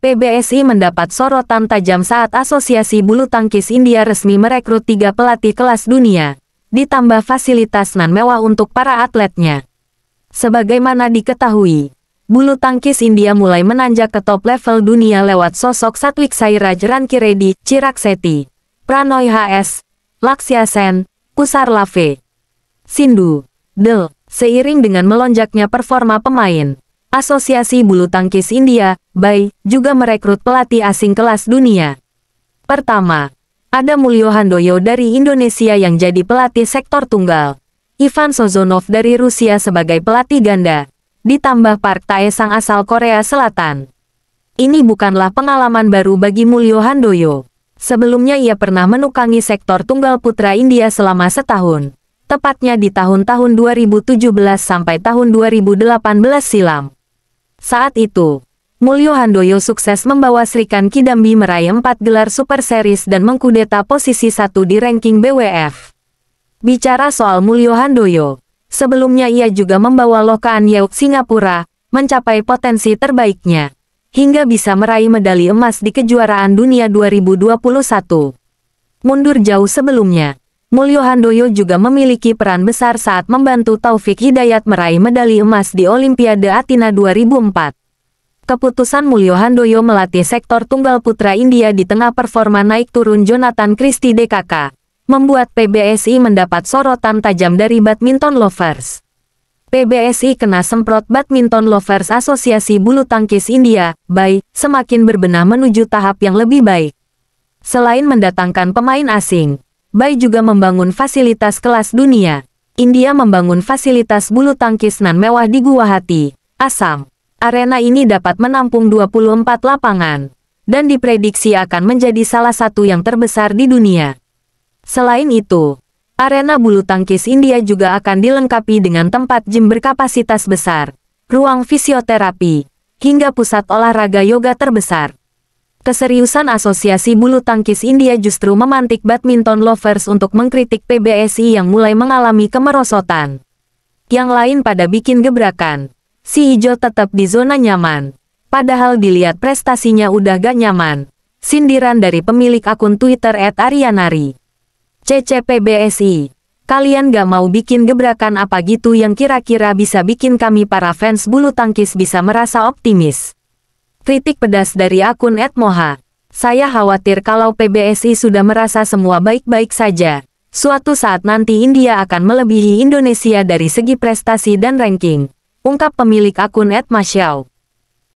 PBSI mendapat sorotan tajam saat Asosiasi Bulu Tangkis India resmi merekrut tiga pelatih kelas dunia, ditambah fasilitas nan mewah untuk para atletnya. Sebagaimana diketahui, bulu tangkis India mulai menanjak ke top level dunia lewat sosok Satwik Sairaj Rankiredi, Chirak Seti, Pranoy HS, laksya Sen, Kusar Lave, Sindhu, Del. Seiring dengan melonjaknya performa pemain, Asosiasi Bulu Tangkis India Bai juga merekrut pelatih asing kelas dunia. Pertama, ada Mulyo Handoyo dari Indonesia yang jadi pelatih sektor tunggal. Ivan Sozonov dari Rusia sebagai pelatih ganda. Ditambah Park Tae-sang asal Korea Selatan. Ini bukanlah pengalaman baru bagi Mulyo Handoyo. Sebelumnya ia pernah menukangi sektor tunggal putra India selama setahun. Tepatnya di tahun-tahun 2017 sampai tahun 2018 silam. Saat itu, Mulyo Handoyo sukses membawa Srikan Kidambi meraih 4 gelar Super Series dan mengkudeta posisi satu di ranking BWF. Bicara soal Mulyo Handoyo, sebelumnya ia juga membawa Lokaan Yeuk Singapura, mencapai potensi terbaiknya, hingga bisa meraih medali emas di kejuaraan dunia 2021. Mundur jauh sebelumnya, Mulyo Handoyo juga memiliki peran besar saat membantu Taufik Hidayat meraih medali emas di Olimpiade Athena 2004. Keputusan Mulyo Handoyo melatih sektor tunggal putra India di tengah performa naik turun Jonathan Christie DKK, membuat PBSI mendapat sorotan tajam dari badminton lovers. PBSI kena semprot Badminton Lovers Asosiasi Bulu Tangkis India, baik, semakin berbenah menuju tahap yang lebih baik. Selain mendatangkan pemain asing, BAI juga membangun fasilitas kelas dunia. India membangun fasilitas bulu tangkis nan mewah di Guwahati, Assam. Arena ini dapat menampung 24 lapangan, dan diprediksi akan menjadi salah satu yang terbesar di dunia. Selain itu, arena bulu tangkis India juga akan dilengkapi dengan tempat gym berkapasitas besar, ruang fisioterapi, hingga pusat olahraga yoga terbesar. Keseriusan Asosiasi Bulu Tangkis India justru memantik badminton lovers untuk mengkritik PBSI yang mulai mengalami kemerosotan. Yang lain pada bikin gebrakan si hijau tetap di zona nyaman. Padahal dilihat prestasinya udah gak nyaman. Sindiran dari pemilik akun Twitter @arianari. CCPBSI. Kalian gak mau bikin gebrakan apa gitu yang kira-kira bisa bikin kami para fans bulu tangkis bisa merasa optimis. Kritik pedas dari akun @moha. Saya khawatir kalau PBSI sudah merasa semua baik-baik saja. Suatu saat nanti India akan melebihi Indonesia dari segi prestasi dan ranking ungkap pemilik akun Ed Masyau.